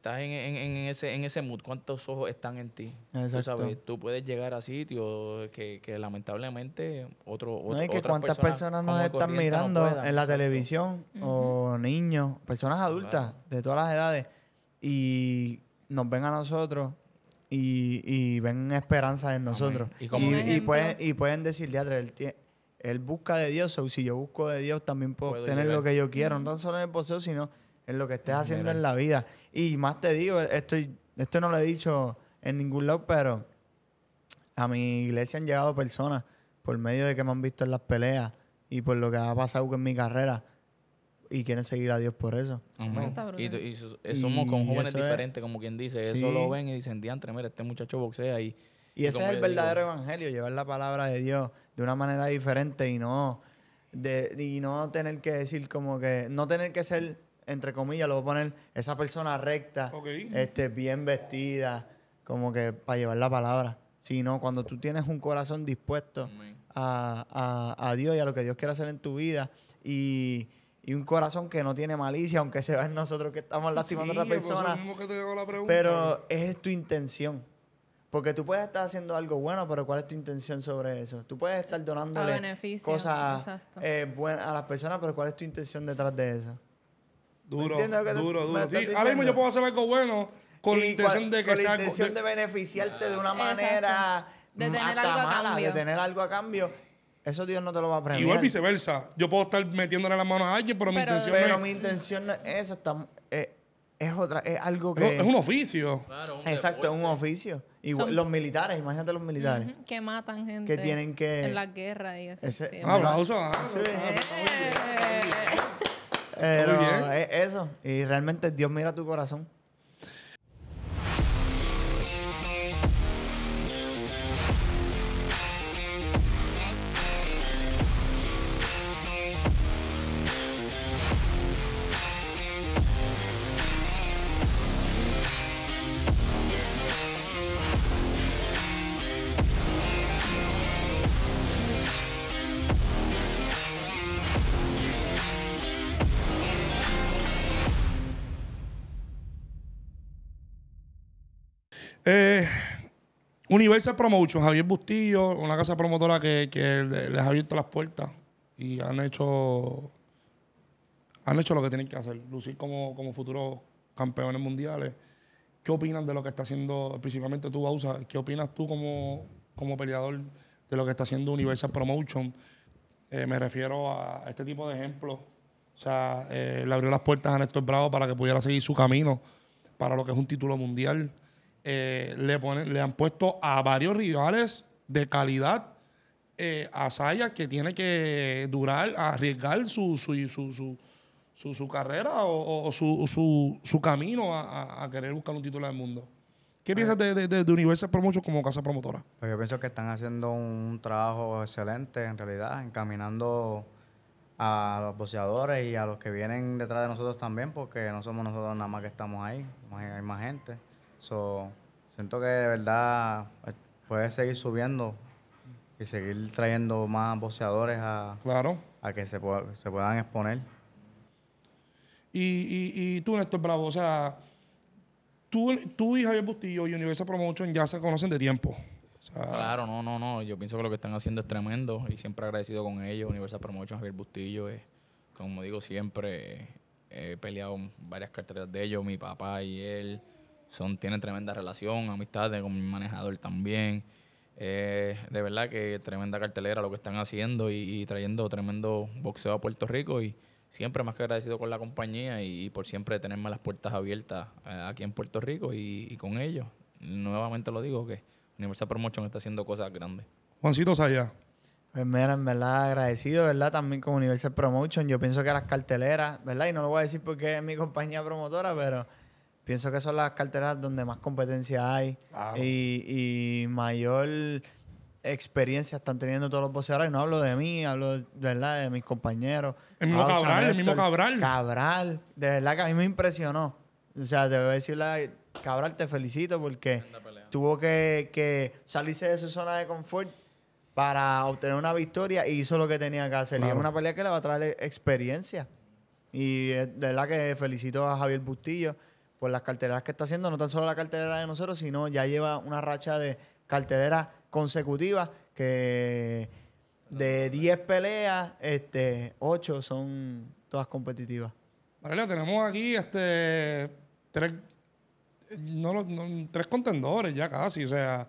[SPEAKER 5] estás en, ese, en ese mood, cuántos ojos están en ti.
[SPEAKER 3] Tú, sabes,
[SPEAKER 5] tú puedes llegar a sitios que, lamentablemente otro, otro No, que cuántas personas, nos están mirando en
[SPEAKER 3] la televisión, o niños, personas adultas de todas las edades, y nos ven a nosotros y, ven esperanza en nosotros. Y, y, pueden, y pueden decir, del él, busca de Dios, o si yo busco de Dios también puedo, tener lo que yo quiero, no solo en el poseo, sino en lo que estés haciendo en la vida. Y más te digo, esto, esto no lo he dicho en ningún lado, pero a mi iglesia han llegado personas por medio de que me han visto en las peleas y por lo que ha pasado en mi carrera y quieren seguir a Dios por eso. Eso
[SPEAKER 5] y, y, somos con jóvenes diferentes, como quien dice. Eso lo ven y dicen, diantre, mira, este muchacho boxea y...
[SPEAKER 3] Y, ese es el verdadero evangelio, llevar la palabra de Dios de una manera diferente y no, de, y no tener que decir como que, no tener que ser entre comillas, lo voy a poner esa persona recta, este, bien vestida, como que para llevar la palabra. Sino cuando tú tienes un corazón dispuesto a, Dios y a lo que Dios quiere hacer en tu vida y, y un corazón que no tiene malicia, aunque se ve en nosotros que estamos lastimando a otra persona. Pero es tu intención. Porque tú puedes estar haciendo algo bueno, pero ¿cuál es tu intención sobre eso? Tú puedes estar donándole cosas eh, a las personas, pero ¿cuál es tu intención detrás de eso? Duro, duro, duro. ahora mismo yo puedo hacer algo bueno con la intención de que Con la intención de beneficiarte de una manera... De tener algo mala, a cambio. De tener algo a cambio. Eso Dios no te lo va a premiar. Igual
[SPEAKER 1] viceversa. Yo puedo estar metiéndole la mano a alguien, pero, mi intención pero es... mi
[SPEAKER 3] intención es esa. Está, eh, es otra, es algo que... Es, un oficio. Claro, Exacto, es un oficio. Igual, Los militares, imagínate los militares.
[SPEAKER 2] que matan gente. Que tienen que... En la guerra y eso.
[SPEAKER 3] un ah, aplauso. Ah, e, eso. Y realmente Dios mira tu corazón.
[SPEAKER 1] Universal Promotion, Javier Bustillo, una casa promotora que, les ha abierto las puertas y han hecho han hecho lo que tienen que hacer, lucir como, como futuros campeones mundiales. ¿Qué opinan de lo que está haciendo, principalmente tú, Bausa? ¿Qué opinas tú como, como peleador de lo que está haciendo Universal Promotion? Eh, me refiero a este tipo de ejemplos. O sea, eh, le abrió las puertas a Néstor Bravo para que pudiera seguir su camino para lo que es un título mundial. Eh, le, le han puesto a varios rivales de calidad eh, a Zaya que tiene que durar, arriesgar su, su, su, su, su carrera o, o su, camino a, querer buscar un título del mundo. ¿Qué piensas de, de, de Universal Promotion como casa promotora?
[SPEAKER 4] Pues yo pienso que están haciendo un trabajo excelente, en realidad, encaminando a los boxeadores y a los que vienen detrás de nosotros también, porque no somos nosotros nada más que estamos ahí, hay más gente. So, siento que de verdad eh, puede seguir subiendo y seguir trayendo más boxeadores a, claro.
[SPEAKER 1] a que se, puedan exponer. Y, y, tú, Néstor Bravo, o sea, tú, y Javier Bustillo y Universal Promotion ya se conocen de tiempo.
[SPEAKER 5] claro, no, no, no. Yo pienso que lo que están haciendo es tremendo y siempre agradecido con ellos. Universal Promotion, Javier Bustillo, eh, como digo siempre, he peleado varias carteras de ellos, mi papá y él son, tienen tremenda relación, amistades con mi manejador también. Eh, de verdad que tremenda cartelera lo que están haciendo y, trayendo tremendo boxeo a Puerto Rico y siempre más que agradecido con la compañía y, por siempre tenerme las puertas abiertas eh, aquí en Puerto Rico y, con ellos. Nuevamente lo digo que Universal Promotion está haciendo cosas grandes.
[SPEAKER 3] Juancito Saya. Pues mira, en verdad agradecido, ¿verdad? También con Universal Promotion. Yo pienso que las carteleras, ¿verdad? Y no lo voy a decir porque es mi compañía promotora, pero Pienso que son las carteras donde más competencia hay y, mayor experiencia están teniendo todos los boxeadores. No hablo de mí, hablo de, verdad de mis compañeros. El mismo Cabral, el mismo Cabral. Cabral, de verdad que a mí me impresionó. O sea, te voy a decir, Cabral, te felicito porque tuvo que, salirse de su zona de confort para obtener una victoria y hizo lo que tenía que hacer. Y es una pelea que le va a traer experiencia. Y eh, de verdad que felicito a Javier Bustillo por las carteleras que está haciendo, no tan solo la cartelera de nosotros, sino ya lleva una racha de carteleras consecutivas que de 10 peleas, este, 8 son todas competitivas.
[SPEAKER 1] Vale, tenemos aquí este tres, no, tres contendores ya casi. O sea,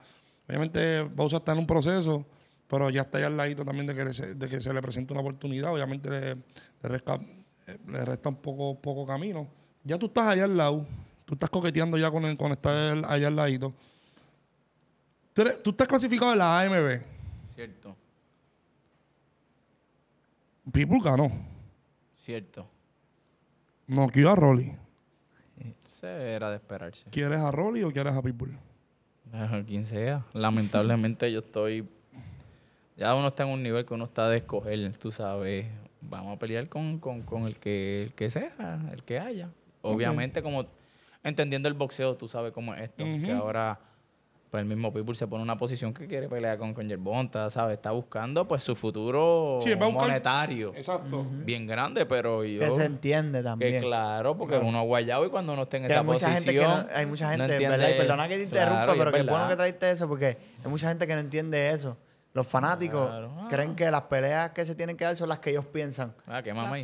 [SPEAKER 1] obviamente Bausa está en un proceso, pero ya está ahí al ladito también de que, se, de que se le presente una oportunidad. Obviamente le, resta, eh, le resta un poco, poco camino ya tú estás allá al lado, tú estás coqueteando ya con, el, con estar allá al ladito. Tú, estás clasificado en la AMB. Cierto. Pitbull ganó. Cierto. No quiero a Rolly.
[SPEAKER 5] Se era de esperarse. ¿Quieres a
[SPEAKER 1] Rolly o quieres a Pitbull? Ah, quien sea.
[SPEAKER 5] Lamentablemente yo estoy. Ya uno está en un nivel que uno está de escoger, tú sabes. Vamos a pelear con, con el, que, el que sea, el que haya. Obviamente, como entendiendo el boxeo, tú sabes cómo es esto. Que ahora, pues el mismo people se pone una posición que quiere pelear con jorge Bonta, ¿sabes? Está buscando, pues, su futuro monetario. Exacto. Bien grande, pero yo... Que se
[SPEAKER 3] entiende también. Que
[SPEAKER 5] claro, porque uno uno guayado y cuando
[SPEAKER 3] uno está en esa posición... hay mucha gente, perdona que te interrumpa, pero qué bueno que traiste eso, porque hay mucha gente que no entiende eso los fanáticos ah. creen que las peleas que se tienen que dar son las que ellos piensan. Ah, qué mamá.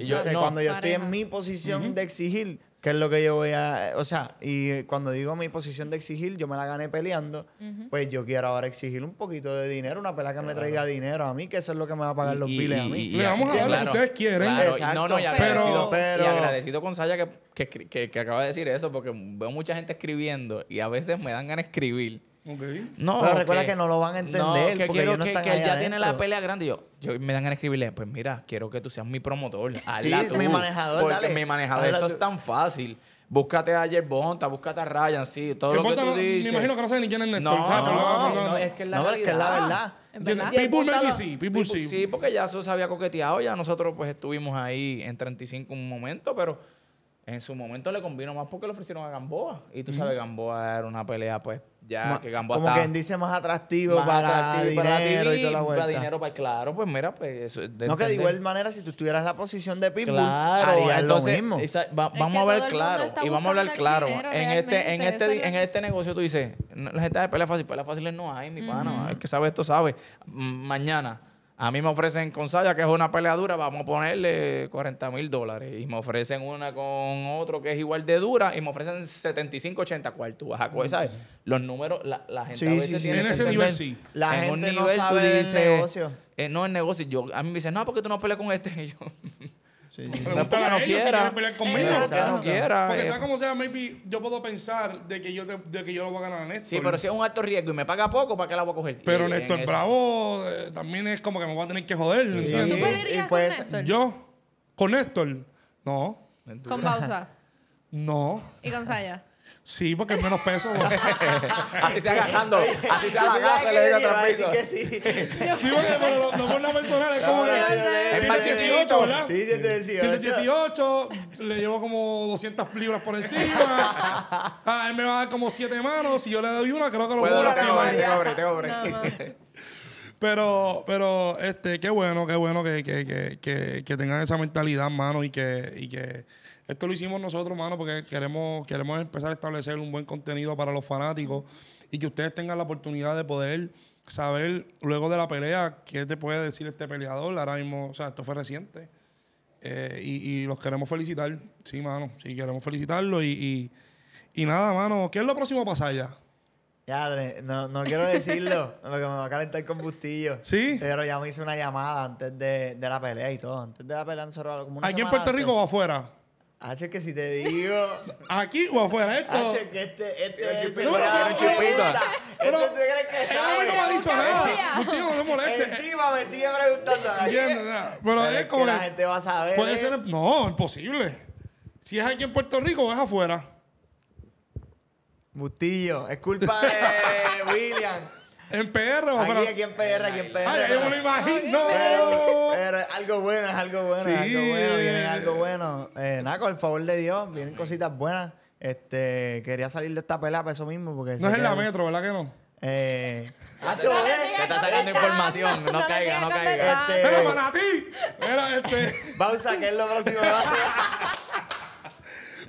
[SPEAKER 5] Yo sé, cuando yo estoy en mi posición
[SPEAKER 3] de exigir, que es lo que yo voy a...? O sea, y cuando digo mi posición de exigir, yo me la gané peleando, pues yo quiero ahora exigir un poquito de dinero, una pelea que me traiga dinero a mí, que eso es lo que me va a pagar los biles a mí. Y, vamos a hablar ustedes quieren. No, no, y agradecido, pero, y agradecido
[SPEAKER 5] con Saya que acaba de decir eso, porque veo mucha gente escribiendo y a veces me dan ganas de escribir no, pero recuerda que, no lo van a entender. No, porque quiero no que, él ya tiene la pelea grande. Y yo, yo me dan a escribirle, pues mira, quiero que tú seas mi promotor. sí, mi manejador. Porque mi manejador, eso es tan fácil. Búscate a Bonta, búscate a Ryan, sí, todo lo que tú dices. Me imagino que no saben ni quién es ah, No, no, no, es que es la, verdad. People maybe sí, people, sí. Sí, porque ya eso se había coqueteado, ya nosotros pues estuvimos ahí en 35 un momento, pero en su momento le convino más porque le ofrecieron a Gamboa. Y tú sabes, Gamboa era una pelea, pues, ya que Gamboa Como quien dice, más
[SPEAKER 3] atractivo para atractivo dinero para y toda la vuelta. Para dinero, para... Pues, claro, pues mira, pues... no, que de igual manera, si tú estuvieras la posición de Pitbull, claro, harías entonces, lo mismo. vamos, a ver, claro, y vamos a hablar claro. En este, en, este,
[SPEAKER 5] este, negocio tú dices, la gente de pelea fácil, pelea fácil no hay, mi pana. El que sabe esto sabe. Mañana a mí me ofrecen con Saya, que es una pelea dura, vamos a ponerle 40 mil dólares. Y me ofrecen una con otro que es igual de dura y me ofrecen 75, 80 ¿Cuál vas a ¿sabes? Los números, la, gente a veces tiene en nivel, sí. La gente no sabe negocio. Eh, no, el negocio. Yo, a mí me dicen, no, porque tú no peleas con este. Y yo... Sí, No, porque no quiera. conmigo. no quiera. Porque eh. sea como
[SPEAKER 1] sea, maybe yo puedo pensar de que yo, de que yo lo voy a ganar a Néstor. Sí, pero si es un alto riesgo y me paga poco, ¿para qué la voy a coger? Pero Néstor Bravo eh, también es como que me voy a tener que joder. Sí. y, pues, Yo, con Néstor, no. Con Bausa. No.
[SPEAKER 2] ¿Y con Saya?
[SPEAKER 1] Sí, porque es menos peso. así se agachando. Así se agajando. Le digo a Sí, que
[SPEAKER 3] sí. sí, porque pero
[SPEAKER 1] no, por la personal es como que. 18, ¿verdad? Sí, El 18, le llevo como 200 libras por
[SPEAKER 3] encima. A
[SPEAKER 1] ah, él me va a dar como 7 manos. Si yo le doy una, creo que lo puedo lastimar. Te cobre, te cobre. Pero, pero, este, qué bueno, qué bueno que, tengan esa mentalidad, mano, Y que esto lo hicimos nosotros, mano, porque queremos, queremos empezar a establecer un buen contenido para los fanáticos y que ustedes tengan la oportunidad de poder saber luego de la pelea qué te puede decir este peleador. Ahora mismo, o sea, esto fue reciente. Eh, y, los queremos felicitar, sí, mano. Sí, queremos felicitarlo y, nada, mano. ¿Qué es lo próximo a pasar ya?
[SPEAKER 3] no, no quiero decirlo, porque me va a calentar el combustillo. Sí. Pero ya me hice una llamada antes de, la pelea y todo. Antes de la pelea, nosotros como una ¿Aquí en Puerto Rico o afuera? H, que si te digo. ¿Aquí o afuera esto? H, que este, este es el este no, No, tú crees que sabe. no me ha dicho nada. Bustillo no me moleste. Encima me sigue preguntando. Entiendo, Pero, Pero es, como. la gente va a saber. no es
[SPEAKER 1] No, imposible. Si es aquí en Puerto Rico, es
[SPEAKER 3] afuera. Bustillo, es culpa de William. ¿En PR o para...? Aquí, en PR, aquí en PR. Ay, yo me lo imagino. Pero, pero, algo bueno, es algo bueno, sí. algo bueno, viene algo bueno. Eh, Naco, el favor de Dios, vienen cositas buenas. Este, quería salir de esta pelada para eso mismo. Porque no es en la metro, ¿verdad que no? Eh...
[SPEAKER 1] te está sacando información. No, caiga, no caiga. Este... Pero para ti. Era este. Bausa, que es lo próximo.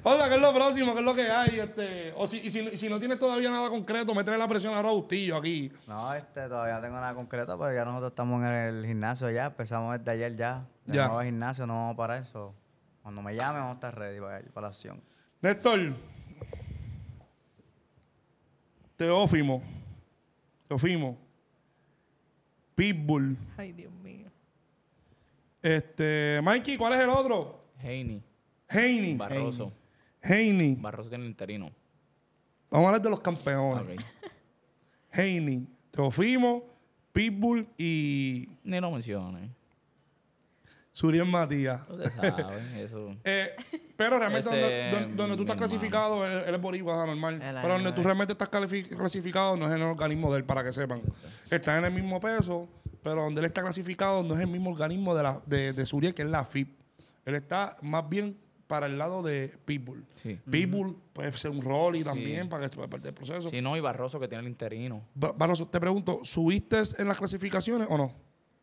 [SPEAKER 1] Hola, ¿qué es lo próximo? ¿Qué es lo que hay? Este, o si, si, no tienes todavía nada concreto, métele la presión a Raustillo aquí.
[SPEAKER 4] No, este, todavía tengo nada concreto, pero ya nosotros estamos en el gimnasio ya. Empezamos desde ayer ya. De al nuevo gimnasio, no vamos a parar eso. Cuando me llamen, vamos a estar ready para, la acción. Néstor.
[SPEAKER 1] Teófimo. Teófimo. Pitbull.
[SPEAKER 2] Ay, Dios mío.
[SPEAKER 1] Este, Mikey, ¿cuál es el otro? Heini. Heini. Barroso. Heini. Barroso
[SPEAKER 5] tiene el interino.
[SPEAKER 1] Vamos a hablar de los campeones. Okay. Teofimo, Pitbull y. Ni lo menciones. Suriel Matías. eso. Eh, pero realmente donde, tú estás clasificado, él, es normal. pero donde tú realmente estás clasificado no es en el organismo de él, para que sepan. Está en el mismo peso, pero donde él está clasificado no es el mismo organismo de, la, de Suriel, que es la FIP. Él está más bien para el lado de Pitbull. Sí. Pitbull puede ser un y también
[SPEAKER 5] para que parte del proceso. Sí, no, y Barroso que tiene el interino.
[SPEAKER 1] Barroso, te pregunto, ¿subiste en las clasificaciones o no?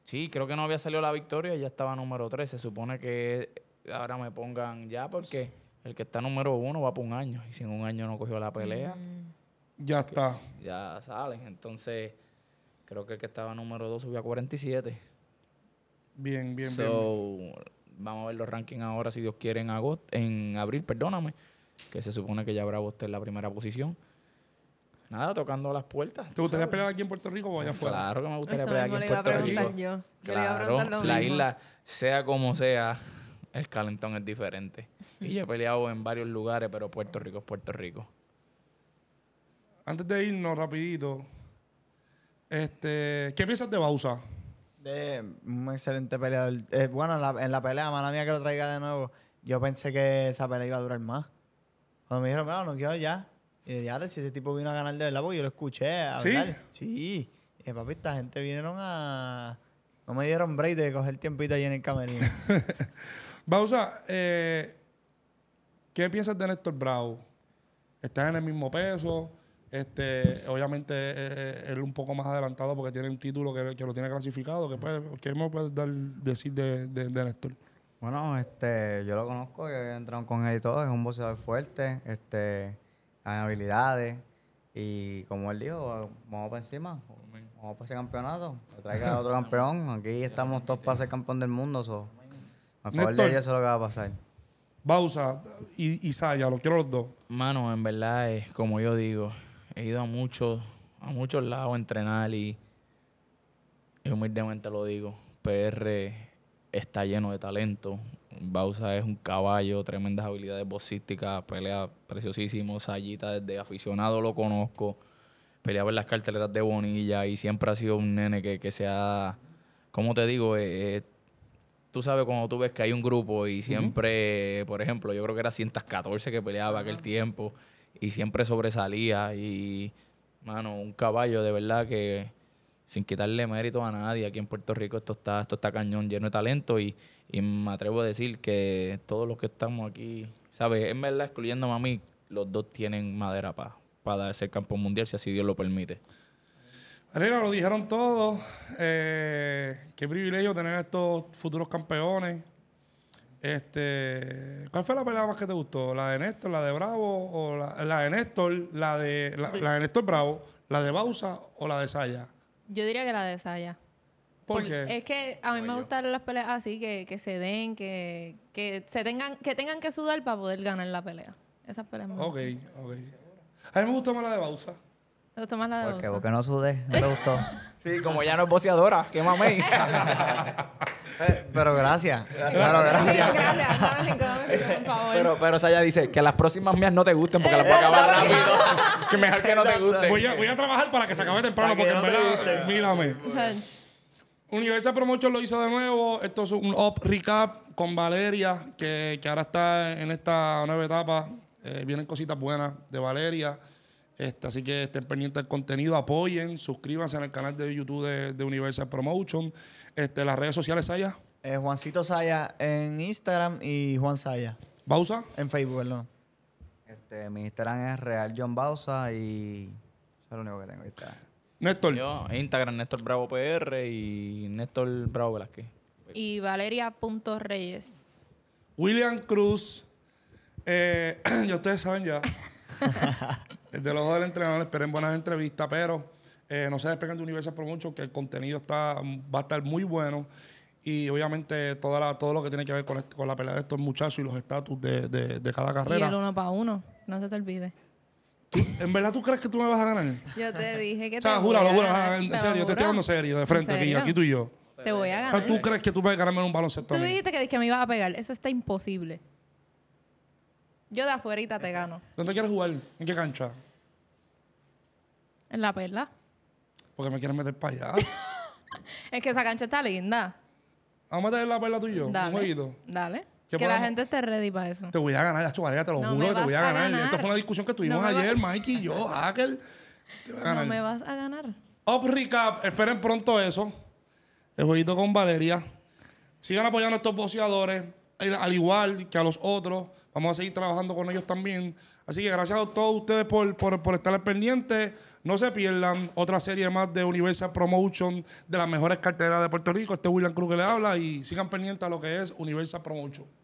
[SPEAKER 5] Sí, creo que no había salido la victoria, y ya estaba número 3. Se supone que ahora me pongan ya porque el que está número uno va por un año y si en un año no cogió la pelea. Mm. Ya está. Ya sale. Entonces, creo que el que estaba número dos subió a 47. Bien, bien, so, bien. Vamos a ver los rankings ahora, si Dios quiere, en, agosto, en abril, perdóname, que se supone que ya habrá usted en la primera posición. Nada, tocando las puertas. ¿Te gustaría pelear aquí en Puerto Rico o allá afuera? Claro que me gustaría pelear aquí en Puerto Rico. Claro, la isla, sea como sea, el calentón es diferente. Y yo he peleado en varios lugares, pero Puerto
[SPEAKER 3] Rico es Puerto Rico.
[SPEAKER 1] Antes de irnos, rapidito,
[SPEAKER 3] este, ¿qué piensas de Bausa? un excelente peleador. Eh, bueno, en la, pelea, mala mía que lo traiga de nuevo, yo pensé que esa pelea iba a durar más. Cuando me dijeron, bueno, no quiero ya. Y ahora si ese tipo vino a ganar de la yo lo escuché. ¿Sí? Sí. Y papi, esta gente vinieron a... No me dieron break de coger tiempito allí en el camerino.
[SPEAKER 1] Bausa, eh, ¿qué piensas de Néstor Bravo? ¿Estás en el mismo peso? Este, obviamente él eh, eh, él un poco más adelantado porque tiene un título que, lo tiene clasificado. Pues, ¿Qué, puede, me puedes decir de,
[SPEAKER 4] de, Bueno, este, yo lo conozco, yo he con él y todo, es un boxeador fuerte, este, hay habilidades. Y como él dijo, vamos para encima, vamos para ese
[SPEAKER 1] campeonato, traiga otro
[SPEAKER 4] campeón, aquí estamos todos para ser campeón del mundo, so.
[SPEAKER 1] eso es lo
[SPEAKER 4] que va a pasar. Bausa
[SPEAKER 1] y, Saya, los quiero los
[SPEAKER 4] dos.
[SPEAKER 5] Mano, en verdad es como yo digo, he ido a muchos, a muchos lados a entrenar y, humildemente lo digo, PR está lleno de talento. Bausa es un caballo, tremendas habilidades boxísticas, pelea preciosísimo, Sayita desde aficionado lo conozco, peleaba en las carteleras de Bonilla y siempre ha sido un nene que, se ha, como te digo, eh, eh, tú sabes cuando tú ves que hay un grupo y siempre, por ejemplo, yo creo que era 114 que peleaba aquel tiempo y siempre sobresalía. Y, mano, un caballo de verdad que sin quitarle mérito a nadie, aquí en Puerto Rico esto está, esto está cañón, lleno de talento y, me atrevo a decir que todos los que estamos aquí, ¿sabes? En verdad, excluyendo a mí, los dos tienen madera para para darse el campo mundial, si así Dios lo permite.
[SPEAKER 1] Herrera, lo dijeron todos. Eh, qué privilegio tener estos futuros campeones. Este, ¿Cuál fue la pelea más que te gustó? ¿La de Néstor, la de Bravo? o La, de Néstor, la de, Néstor Bravo, la de Bausa o la de Saya?
[SPEAKER 2] Yo diría que la de Saya. ¿Por, qué? Es que a mí me gustaron las peleas así, que, que se den, que, que, se tengan, que tengan que sudar para poder ganar la pelea. Esas peleas
[SPEAKER 1] me A mí me gustó más la de Bausa.
[SPEAKER 2] ¿Te gustó la Porque, porque
[SPEAKER 1] no
[SPEAKER 4] sudé, no te gustó.
[SPEAKER 1] sí, como ya no es boceadora, qué mami.
[SPEAKER 5] Eh, pero gracias. Pero gracias. Pero, pero dice que las próximas mías no te gusten porque las voy a acabar rápido. que mejor que no te gusten. Voy a, voy a
[SPEAKER 1] trabajar para que se acabe temprano porque en verdad, mírame. Universal Promotion lo hizo de nuevo. Esto es un up recap con Valeria, que, que ahora está en esta nueva etapa. Eh, vienen cositas buenas de Valeria. Este, así que estén pendientes del contenido, apoyen, suscríbanse en el canal de YouTube de, Universal Promotion. Este, las redes sociales, Saya. Eh, Juancito
[SPEAKER 3] Saya en Instagram y Juan Saya. ¿Bausa? En Facebook, perdón. Este, mi Instagram es Real John Bausa y es lo único que tengo. está Néstor.
[SPEAKER 5] Yo, Instagram, Néstor Bravo PR y Néstor Bravo Velázquez.
[SPEAKER 2] Y Valeria.reyes.
[SPEAKER 1] William Cruz. y eh, ya ustedes saben ya. de los dos del entrenador esperen buenas entrevistas, pero eh, no se despegan de universo por mucho, que el contenido está, va a estar muy bueno. Y obviamente toda la, todo lo que tiene que ver con, este, la pelea de estos muchachos y los estatus de, de, cada carrera. Y el
[SPEAKER 2] uno para uno, no se te olvide.
[SPEAKER 1] ¿En verdad tú crees que tú me vas a ganar?
[SPEAKER 2] Yo te dije que o sea, te júralo, voy a ganar. Júralo, en serio, te estoy hablando serio, de frente aquí, aquí tú y yo. Te voy a ganar. ¿Tú
[SPEAKER 1] crees que tú vas a ganarme un un baloncesto? Tú
[SPEAKER 2] dijiste que, que me ibas a pegar. Eso está imposible. Yo de afuerita te gano.
[SPEAKER 1] ¿Dónde quieres jugar? ¿En qué cancha? En la perla. Porque me quieres meter para allá.
[SPEAKER 2] es que esa cancha está linda.
[SPEAKER 1] Vamos a meter en la perla tú y yo. Dale. Un jueguito.
[SPEAKER 2] Dale. Que la gente esté ready para eso. Te
[SPEAKER 1] voy a ganar, la te lo juro que te voy a ganar. Esto fue una discusión que tuvimos ayer, Mikey y yo, Hacker. No me
[SPEAKER 2] vas a ganar.
[SPEAKER 1] Up Recap, esperen pronto eso. El jueguito con Valeria. Sigan apoyando a estos boceadores al igual que a los otros. Vamos a seguir trabajando con ellos también. Así que gracias a todos ustedes por, estar pendientes, No se pierdan otra serie más de Universal Promotion de las mejores carteras de Puerto Rico. Este es William Cruz que le habla y sigan pendientes a lo que es Universal Promotion.